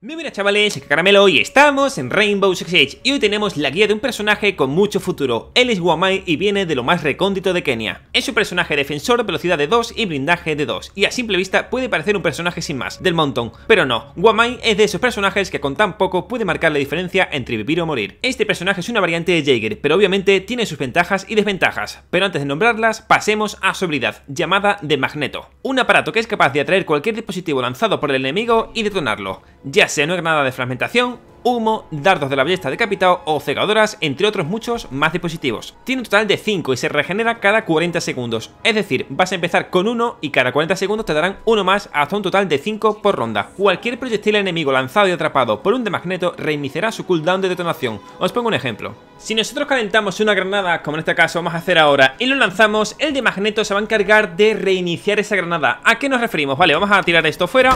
Muy buenas chavales, soy Caramelo y estamos en Rainbow Six Siege y hoy tenemos la guía de un personaje con mucho futuro, él es Wamai y viene de lo más recóndito de Kenia. Es un personaje defensor, velocidad de 2 y blindaje de 2 y a simple vista puede parecer un personaje sin más, del montón, pero no, Wamai es de esos personajes que con tan poco puede marcar la diferencia entre vivir o morir. Este personaje es una variante de Jaeger, pero obviamente tiene sus ventajas y desventajas, pero antes de nombrarlas pasemos a su habilidad, llamada de Magneto, un aparato que es capaz de atraer cualquier dispositivo lanzado por el enemigo y detonarlo. Ya se no es nada de fragmentación humo, dardos de la ballesta decapitado o cegadoras, entre otros muchos más dispositivos. Tiene un total de 5 y se regenera cada 40 segundos, es decir, vas a empezar con uno y cada 40 segundos te darán uno más hasta un total de 5 por ronda. Cualquier proyectil enemigo lanzado y atrapado por un de reiniciará su cooldown de detonación. Os pongo un ejemplo. Si nosotros calentamos una granada, como en este caso vamos a hacer ahora, y lo lanzamos, el de se va a encargar de reiniciar esa granada. ¿A qué nos referimos? Vale, vamos a tirar esto fuera.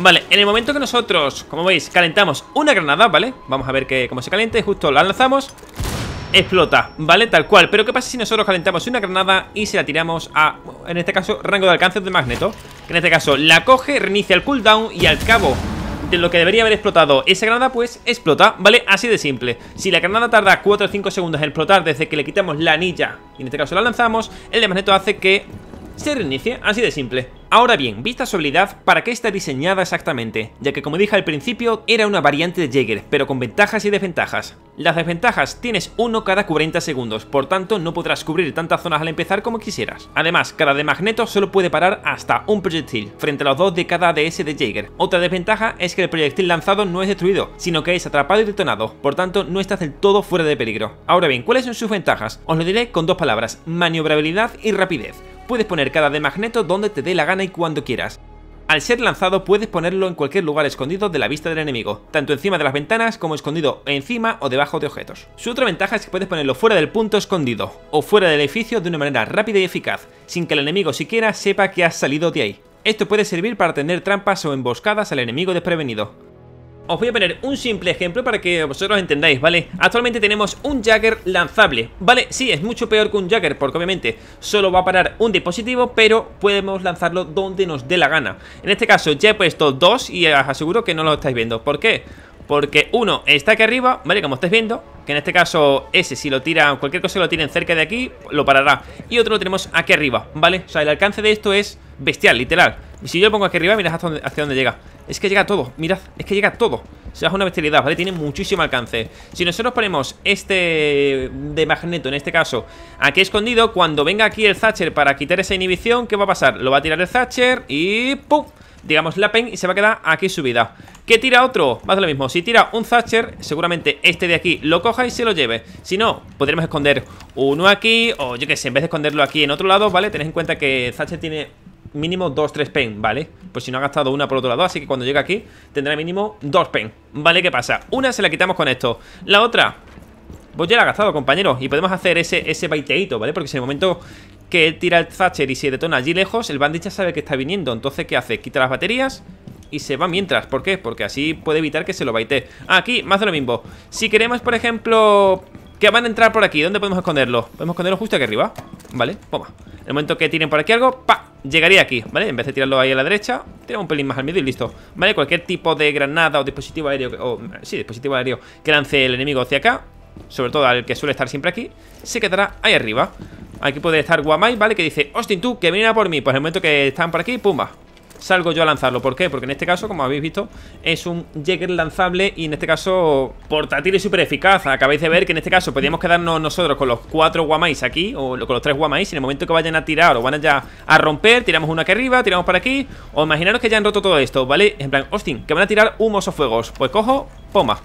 Vale, en el momento que nosotros, como veis, calentamos una granada, ¿vale? Vamos a ver que, como se caliente Justo la lanzamos explota, ¿vale? Tal cual, pero ¿qué pasa si nosotros calentamos una granada y se la tiramos a, en este caso, rango de alcance de Magneto? Que en este caso la coge, reinicia el cooldown y al cabo de lo que debería haber explotado esa granada, pues explota, ¿vale? Así de simple. Si la granada tarda 4 o 5 segundos en explotar desde que le quitamos la anilla y en este caso la lanzamos, el de Magneto hace que se reinicie así de simple. Ahora bien, vista su habilidad, ¿para qué está diseñada exactamente? Ya que como dije al principio, era una variante de Jaeger, pero con ventajas y desventajas. Las desventajas, tienes uno cada 40 segundos, por tanto no podrás cubrir tantas zonas al empezar como quisieras. Además, cada de Magneto solo puede parar hasta un proyectil, frente a los dos de cada ADS de Jaeger. Otra desventaja es que el proyectil lanzado no es destruido, sino que es atrapado y detonado, por tanto no estás del todo fuera de peligro. Ahora bien, ¿cuáles son sus ventajas? Os lo diré con dos palabras, maniobrabilidad y rapidez puedes poner cada de magneto donde te dé la gana y cuando quieras. Al ser lanzado puedes ponerlo en cualquier lugar escondido de la vista del enemigo, tanto encima de las ventanas como escondido encima o debajo de objetos. Su otra ventaja es que puedes ponerlo fuera del punto escondido, o fuera del edificio de una manera rápida y eficaz, sin que el enemigo siquiera sepa que has salido de ahí. Esto puede servir para tender trampas o emboscadas al enemigo desprevenido. Os voy a poner un simple ejemplo para que vosotros entendáis, ¿vale? Actualmente tenemos un Jagger lanzable, ¿vale? Sí, es mucho peor que un Jagger porque obviamente solo va a parar un dispositivo, pero podemos lanzarlo donde nos dé la gana. En este caso ya he puesto dos y os aseguro que no lo estáis viendo. ¿Por qué? Porque uno está aquí arriba, ¿vale? Como estáis viendo, que en este caso ese si lo tira, cualquier cosa lo tienen cerca de aquí, lo parará. Y otro lo tenemos aquí arriba, ¿vale? O sea, el alcance de esto es bestial, literal. Y si yo lo pongo aquí arriba, mirad hacia dónde llega Es que llega todo, mirad, es que llega todo se sea, una bestialidad, ¿vale? Tiene muchísimo alcance Si nosotros ponemos este de magneto, en este caso Aquí escondido, cuando venga aquí el Thatcher Para quitar esa inhibición, ¿qué va a pasar? Lo va a tirar el Thatcher y ¡pum! digamos, la pen y se va a quedar aquí subida. ¿Qué tira otro? Va a hacer lo mismo. Si tira un Thatcher, seguramente este de aquí lo coja y se lo lleve. Si no, podremos esconder uno aquí o yo qué sé, en vez de esconderlo aquí en otro lado, ¿vale? Tened en cuenta que Thatcher tiene mínimo dos, 3 pen, ¿vale? Pues si no ha gastado una por otro lado, así que cuando llegue aquí tendrá mínimo dos pen, ¿vale? ¿Qué pasa? Una se la quitamos con esto, la otra... Pues ya la ha gastado, compañero y podemos hacer ese, ese baiteíto, ¿vale? Porque si en el momento que él tira el Thatcher y se detona allí lejos, el bandit ya sabe que está viniendo, entonces ¿qué hace? Quita las baterías y se va mientras. ¿Por qué? Porque así puede evitar que se lo baite. Ah, aquí, más de lo mismo. Si queremos, por ejemplo, que van a entrar por aquí, ¿dónde podemos esconderlo? Podemos esconderlo justo aquí arriba, ¿vale? Poma En el momento que tiren por aquí algo, ¡pa! Llegaría aquí, ¿vale? En vez de tirarlo ahí a la derecha tengo un pelín más al medio y listo ¿Vale? Cualquier tipo de granada o dispositivo aéreo o, Sí, dispositivo aéreo que lance el enemigo hacia acá Sobre todo al que suele estar siempre aquí Se quedará ahí arriba Aquí puede estar Guamai, ¿vale? Que dice, Austin, tú, que viene por mí Pues en el momento que están por aquí, pumba salgo yo a lanzarlo. ¿Por qué? Porque en este caso, como habéis visto, es un Jäger lanzable y en este caso portátil y súper eficaz. Acabáis de ver que en este caso Podríamos quedarnos nosotros con los cuatro guamáis aquí, o con los tres guamais, y en el momento que vayan a tirar o van ya a romper, tiramos uno aquí arriba, tiramos para aquí, o imaginaros que ya han roto todo esto, ¿vale? En plan, Austin, que van a tirar humos o fuegos. Pues cojo, poma.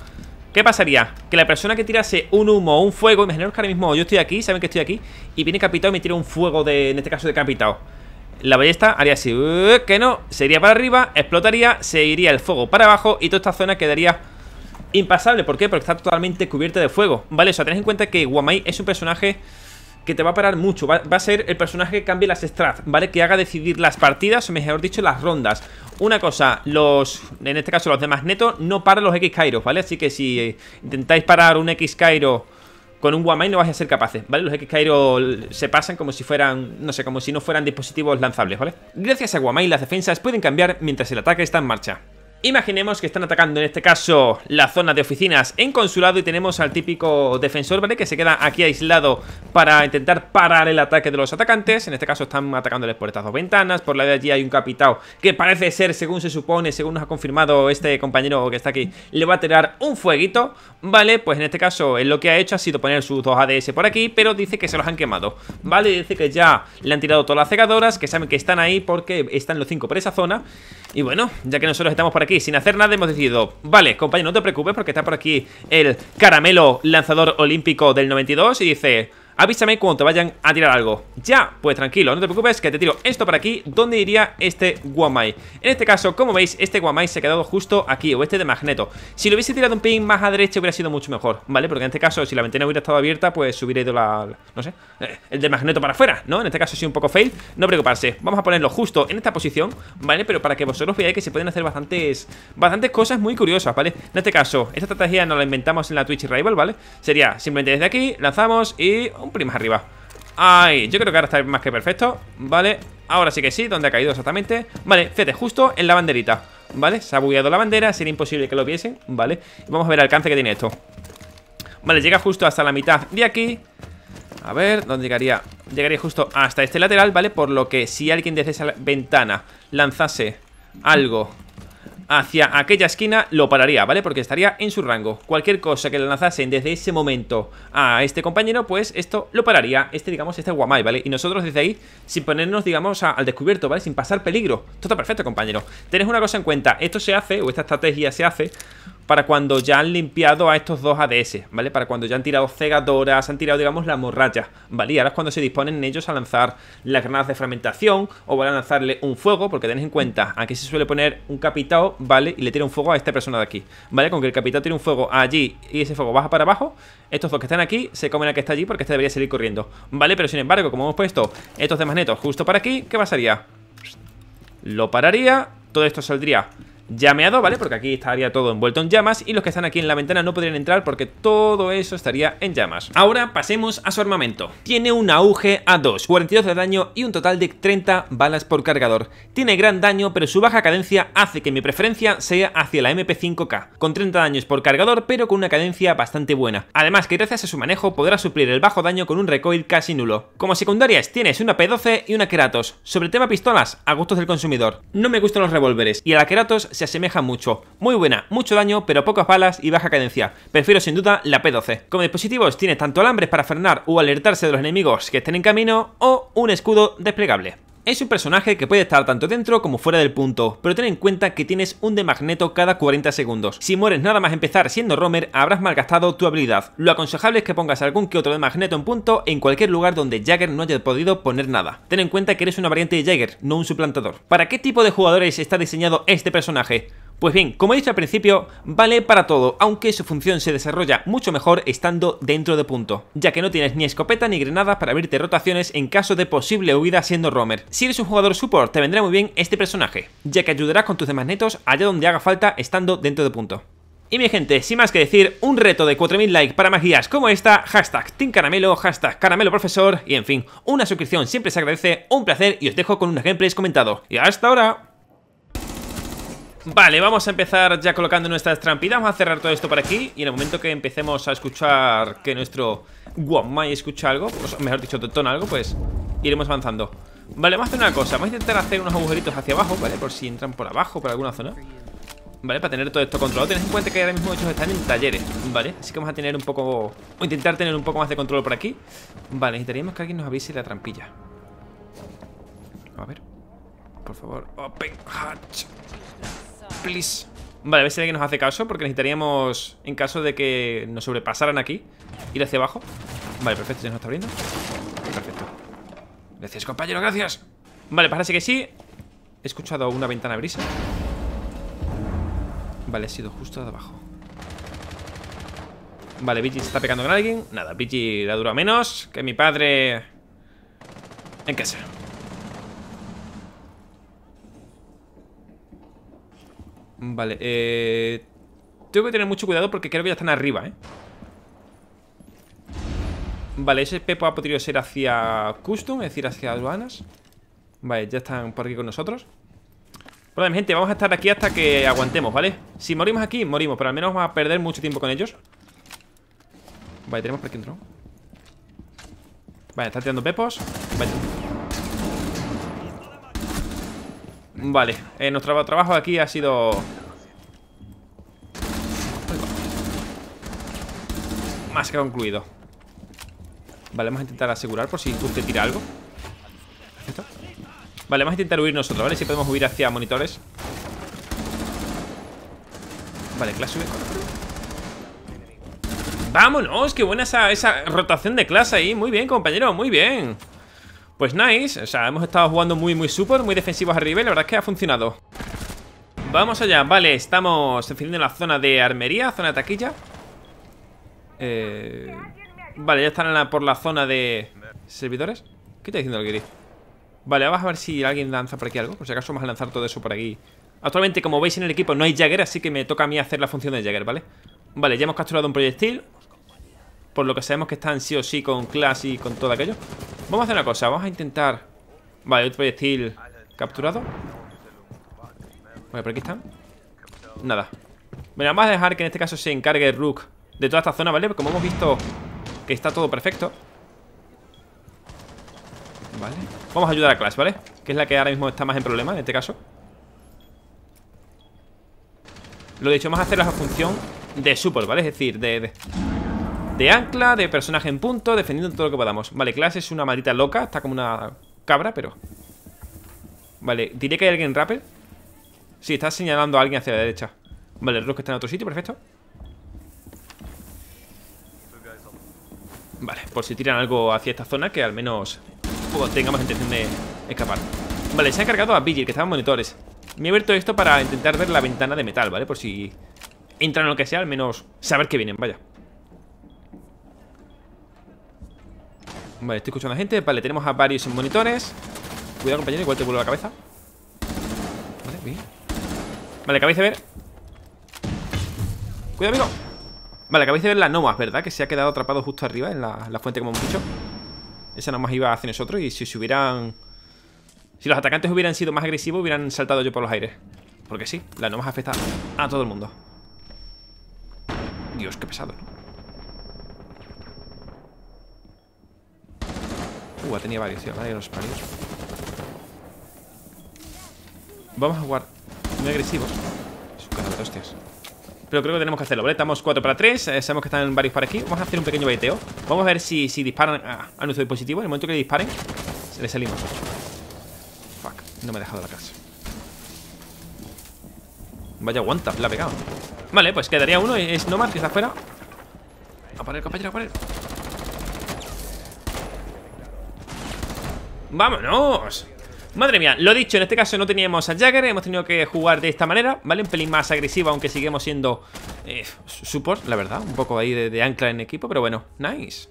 ¿Qué pasaría? Que la persona que tirase un humo o un fuego, imaginaros que ahora mismo yo estoy aquí, saben que estoy aquí, y viene capitado y me tira un fuego de, en este caso, de capitado la ballesta haría así, que no, sería para arriba, explotaría, se iría el fuego para abajo y toda esta zona quedaría impasable. ¿Por qué? Porque está totalmente cubierta de fuego. Vale, o sea, en cuenta que Guamai es un personaje que te va a parar mucho. Va, a ser el personaje que cambie las strats, ¿vale? Que haga decidir las partidas, o mejor dicho, las rondas. Una cosa, los, en este caso los demás netos, no paran los X Kairos, ¿vale? Así que si intentáis parar un X Kairo con un Wamai no vas a ser capaces, ¿vale? Los X-Kairo se pasan como si fueran, no sé, como si no fueran dispositivos lanzables, ¿vale? Gracias a Wamai las defensas pueden cambiar mientras el ataque está en marcha. Imaginemos que están atacando en este caso la zona de oficinas en consulado y tenemos al típico defensor, ¿vale? Que se queda aquí aislado para intentar parar el ataque de los atacantes. En este caso están atacándoles por estas dos ventanas. Por la de allí hay un capitao que parece ser, según se supone, según nos ha confirmado este compañero que está aquí, le va a tirar un fueguito, ¿vale? Pues en este caso lo que ha hecho ha sido poner sus dos ADS por aquí, pero dice que se los han quemado, ¿vale? Dice que ya le han tirado todas las cegadoras, que saben que están ahí porque están los cinco por esa zona. Y bueno, ya que nosotros estamos por aquí sin hacer nada, hemos decidido, vale, compañero, no te preocupes porque está por aquí el caramelo lanzador olímpico del 92 y dice... Avísame cuando te vayan a tirar algo Ya, pues tranquilo, no te preocupes que te tiro esto para aquí dónde iría este Guamai En este caso, como veis, este Guamai se ha quedado justo aquí O este de Magneto Si lo hubiese tirado un pin más a derecha hubiera sido mucho mejor ¿Vale? Porque en este caso, si la ventana hubiera estado abierta Pues hubiera ido la... no sé eh, El de Magneto para afuera, ¿no? En este caso sí un poco fail No preocuparse, vamos a ponerlo justo en esta posición ¿Vale? Pero para que vosotros veáis que se pueden hacer bastantes Bastantes cosas muy curiosas, ¿vale? En este caso, esta estrategia no la inventamos en la Twitch Rival, ¿vale? Sería simplemente desde aquí, lanzamos y un pelín más arriba Ay, yo creo que ahora está más que perfecto Vale, ahora sí que sí, Dónde ha caído exactamente Vale, fíjate, justo en la banderita Vale, se ha bugueado la bandera, sería imposible que lo viesen Vale, vamos a ver el alcance que tiene esto Vale, llega justo hasta la mitad de aquí A ver, ¿dónde llegaría? Llegaría justo hasta este lateral, ¿vale? Por lo que si alguien desde esa ventana lanzase algo hacia aquella esquina lo pararía, ¿vale? Porque estaría en su rango. Cualquier cosa que le lanzasen desde ese momento a este compañero, pues esto lo pararía, este, digamos, este guamai, ¿vale? Y nosotros desde ahí, sin ponernos, digamos, al descubierto, ¿vale? Sin pasar peligro. Todo perfecto, compañero. Tenés una cosa en cuenta, esto se hace, o esta estrategia se hace para cuando ya han limpiado a estos dos ADS, ¿vale? Para cuando ya han tirado cegadoras, han tirado, digamos, la morralla, ¿vale? Y ahora es cuando se disponen ellos a lanzar las granadas de fragmentación o van a lanzarle un fuego, porque tenéis en cuenta, aquí se suele poner un capitao, ¿vale? Y le tira un fuego a esta persona de aquí, ¿vale? Con que el capitao tire un fuego allí y ese fuego baja para abajo, estos dos que están aquí se comen a que está allí porque este debería seguir corriendo, ¿vale? Pero sin embargo, como hemos puesto estos demás netos justo para aquí, ¿qué pasaría? Lo pararía, todo esto saldría llameado, ¿vale? Porque aquí estaría todo envuelto en llamas y los que están aquí en la ventana no podrían entrar porque todo eso estaría en llamas. Ahora pasemos a su armamento. Tiene un auge A2, 42 de daño y un total de 30 balas por cargador. Tiene gran daño, pero su baja cadencia hace que mi preferencia sea hacia la MP5K, con 30 daños por cargador, pero con una cadencia bastante buena. Además que gracias a su manejo podrá suplir el bajo daño con un recoil casi nulo. Como secundarias tienes una P12 y una Keratos. Sobre tema pistolas, a gustos del consumidor. No me gustan los revólveres y a la Keratos se se asemeja mucho. Muy buena, mucho daño, pero pocas balas y baja cadencia. Prefiero sin duda la P12. Como dispositivos tiene tanto alambres para frenar o alertarse de los enemigos que estén en camino o un escudo desplegable. Es un personaje que puede estar tanto dentro como fuera del punto, pero ten en cuenta que tienes un de magneto cada 40 segundos. Si mueres nada más empezar siendo Romer, habrás malgastado tu habilidad. Lo aconsejable es que pongas algún que otro de magneto en punto en cualquier lugar donde Jagger no haya podido poner nada. Ten en cuenta que eres una variante de Jagger, no un suplantador. ¿Para qué tipo de jugadores está diseñado este personaje? Pues bien, como he dicho al principio, vale para todo, aunque su función se desarrolla mucho mejor estando dentro de punto, ya que no tienes ni escopeta ni granada para abrirte rotaciones en caso de posible huida siendo roamer. Si eres un jugador support, te vendrá muy bien este personaje, ya que ayudarás con tus demás netos allá donde haga falta estando dentro de punto. Y mi gente, sin más que decir, un reto de 4.000 likes para más guías como esta, hashtag Team Caramelo, hashtag Caramelo Profesor, y en fin, una suscripción siempre se agradece, un placer y os dejo con un gameplays comentado Y hasta ahora. Vale, vamos a empezar ya colocando nuestras trampitas Vamos a cerrar todo esto por aquí Y en el momento que empecemos a escuchar que nuestro Guamai escucha algo pues, Mejor dicho, Totón algo, pues iremos avanzando Vale, vamos a hacer una cosa Vamos a intentar hacer unos agujeritos hacia abajo, ¿vale? Por si entran por abajo, por alguna zona ¿Vale? Para tener todo esto controlado Tened en cuenta que ahora mismo ellos están en talleres ¿Vale? Así que vamos a tener un poco... O intentar tener un poco más de control por aquí Vale, necesitaríamos que alguien nos avise la trampilla A ver Por favor Open hatch please. Vale, a ver si alguien nos hace caso, porque necesitaríamos, en caso de que nos sobrepasaran aquí, ir hacia abajo. Vale, perfecto, ya nos está abriendo. Perfecto. Gracias, compañero, gracias. Vale, parece pues que sí. He escuchado una ventana brisa. Vale, ha sido justo de abajo. Vale, Bichi se está pegando con alguien. Nada, Bichi la dura menos que mi padre en qué casa. Vale, eh... Tengo que tener mucho cuidado porque creo que ya están arriba, ¿eh? Vale, ese pepo ha podido ser hacia custom, es decir, hacia aduanas. Vale, ya están por aquí con nosotros. Bueno, gente, vamos a estar aquí hasta que aguantemos, ¿vale? Si morimos aquí, morimos, pero al menos vamos a perder mucho tiempo con ellos. Vale, tenemos por aquí un Vale, están tirando pepos. Vale. Vale, eh, nuestro trabajo aquí ha sido... Más que concluido Vale, vamos a intentar asegurar por si usted tira algo Vale, vamos a intentar huir nosotros, ¿vale? Si podemos huir hacia monitores Vale, clase Vámonos, qué buena esa, esa rotación de clase ahí Muy bien, compañero, muy bien pues nice, o sea, hemos estado jugando muy, muy super, muy defensivos a nivel, la verdad es que ha funcionado Vamos allá, vale, estamos en la zona de armería, zona de taquilla eh, Vale, ya están por la zona de servidores ¿Qué está diciendo el Gris? Vale, vamos a ver si alguien lanza por aquí algo Por si acaso vamos a lanzar todo eso por aquí Actualmente, como veis en el equipo, no hay Jagger Así que me toca a mí hacer la función de Jagger, ¿vale? Vale, ya hemos capturado un proyectil por lo que sabemos que están sí o sí con Clash y con todo aquello. Vamos a hacer una cosa, vamos a intentar... Vale, otro proyectil capturado. Vale, por aquí están. Nada. Bueno, vamos a dejar que en este caso se encargue Rook de toda esta zona, ¿vale? Porque Como hemos visto que está todo perfecto. Vale. Vamos a ayudar a Clash, ¿vale? Que es la que ahora mismo está más en problema en este caso. Lo dicho, vamos a hacer la función de support, ¿vale? Es decir, de, de ancla, de personaje en punto, defendiendo todo lo que podamos. Vale, clase es una maldita loca, está como una cabra, pero... Vale, diré que hay alguien en Rappel. Sí, está señalando a alguien hacia la derecha. Vale, el que está en otro sitio, perfecto. Vale, por si tiran algo hacia esta zona, que al menos pues, tengamos intención de escapar. Vale, se ha cargado a Vigil, que está en monitores. Me he abierto esto para intentar ver la ventana de metal, ¿vale? Por si entran lo que sea, al menos saber que vienen, vaya. Vale, estoy escuchando a la gente Vale, tenemos a varios monitores Cuidado, compañero, igual te vuelvo la cabeza Vale, bien Vale, acabáis de ver Cuidado, amigo Vale, acabáis de ver la Nomas, ¿verdad? Que se ha quedado atrapado justo arriba en la, fuente, como hemos dicho Esa noma iba hacia nosotros Y si se hubieran... Si los atacantes hubieran sido más agresivos Hubieran saltado yo por los aires Porque sí, la Nomas afecta a todo el mundo Dios, qué pesado, Uh, tenía varios, tío. Vale, los parios. Vamos a jugar muy agresivos. Es un Pero creo que tenemos que hacerlo, ¿vale? Estamos 4 para 3 eh, Sabemos que están varios para aquí Vamos a hacer un pequeño baiteo Vamos a ver si, disparan a, nuestro dispositivo En el momento que disparen Se le salimos Fuck, no me ha dejado la casa Vaya aguanta, la ha pegado Vale, pues quedaría uno Es Nomad que está afuera A poner compañero, a poner. ¡Vámonos! Madre mía, lo dicho, en este caso no teníamos a Jagger Hemos tenido que jugar de esta manera, ¿vale? Un pelín más agresiva, aunque seguimos siendo eh, support, la verdad Un poco ahí de, ancla en equipo, pero bueno, nice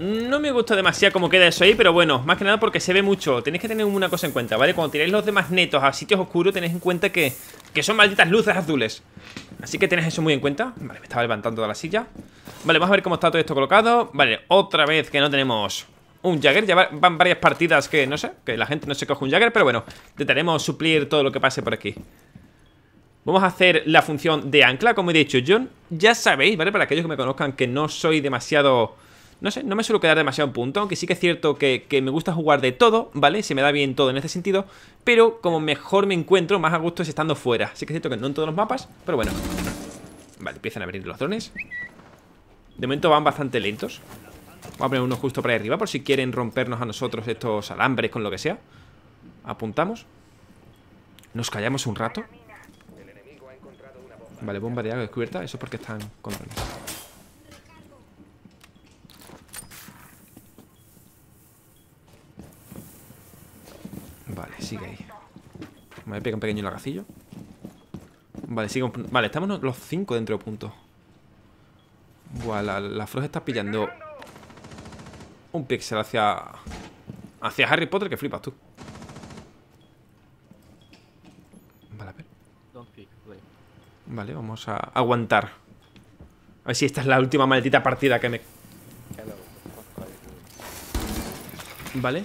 mm, no me gusta demasiado cómo queda eso ahí, pero bueno, más que nada porque se ve mucho. Tenéis que tener una cosa en cuenta, ¿vale? Cuando tiráis los demás netos a sitios oscuros, tenéis en cuenta que, que son malditas luces azules. Así que tenéis eso muy en cuenta. Vale, me estaba levantando de la silla. Vale, vamos a ver cómo está todo esto colocado. Vale, otra vez que no tenemos un Jagger Ya van varias partidas que, no sé, que la gente no se coge un Jagger Pero bueno, intentaremos suplir todo lo que pase por aquí Vamos a hacer la función de ancla, como he dicho Yo ya sabéis, ¿vale? Para aquellos que me conozcan que no soy demasiado... No sé, no me suelo quedar demasiado en punto, aunque sí que es cierto que, me gusta jugar de todo, ¿vale? Se me da bien todo en este sentido, pero como mejor me encuentro, más a gusto es estando fuera. Así que es cierto que no en todos los mapas, pero bueno. Vale, empiezan a venir los drones. De momento van bastante lentos. Vamos a poner uno justo para ahí arriba por si quieren rompernos a nosotros estos alambres con lo que sea. Apuntamos. Nos callamos un rato. Vale, bomba de agua descubierta. Eso es porque están con Vale, sigue ahí. Me pega un pequeño lagacillo. Vale, sigue Vale, estamos los cinco dentro de punto. Buah, la, la está pillando un pixel hacia... Hacia Harry Potter que flipas tú. Vale, vamos a aguantar. A ver si esta es la última maldita partida que me... Vale.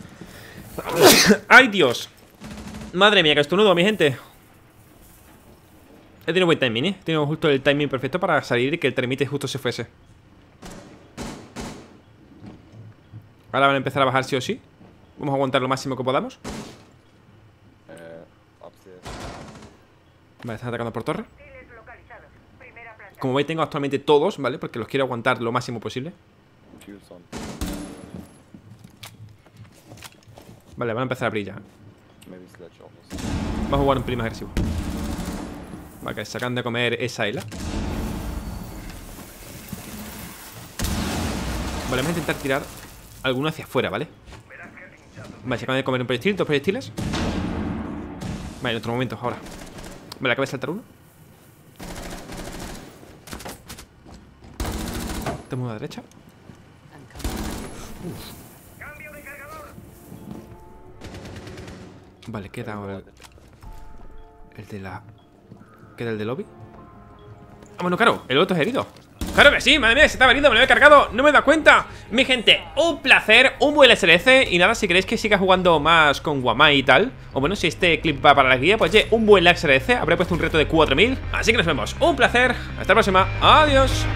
¡Ay, Dios! Madre mía, que estornudo, mi gente. He tenido buen timing, ¿eh? He tenido justo el timing perfecto para salir y que el termite justo se fuese. Ahora van a empezar a bajar sí o sí. Vamos a aguantar lo máximo que podamos. Eh, vale, están atacando por torre. Como veis, tengo actualmente todos, ¿vale? Porque los quiero aguantar lo máximo posible. Vale, van a empezar a brillar. Vamos a jugar un primo agresivo. Vale, sacan de comer esa isla. Vale, vamos a intentar tirar alguno hacia afuera, ¿vale? Vale, se acaban de comer un proyectil, dos proyectiles. Vale, en otro momento, ahora. Vale, la acaba de saltar uno. Este a la derecha. Vale, queda ahora el, el de la... Queda el de lobby. Ah, bueno, claro, el otro es herido. Claro que sí, madre mía, se está venido, me lo he cargado No me he dado cuenta Mi gente, un placer, un buen SLC Y nada, si queréis que siga jugando más con Guamai y tal O bueno, si este clip va para la guía Pues ye, un buen SLC, habré puesto un reto de 4000 Así que nos vemos, un placer, hasta la próxima Adiós